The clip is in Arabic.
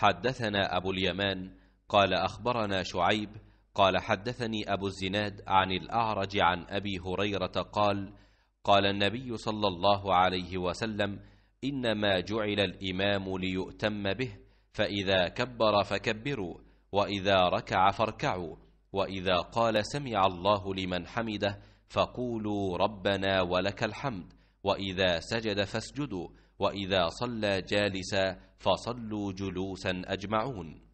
حدثنا أبو اليمان قال أخبرنا شعيب قال حدثني أبو الزناد عن الأعرج عن أبي هريرة قال قال النبي صلى الله عليه وسلم إنما جعل الإمام ليؤتم به فإذا كبر فكبروا وإذا ركع فاركعوا وإذا قال سمع الله لمن حمده فقولوا ربنا ولك الحمد وإذا سجد فاسجدوا واذا صلى جالسا فصلوا جلوسا اجمعون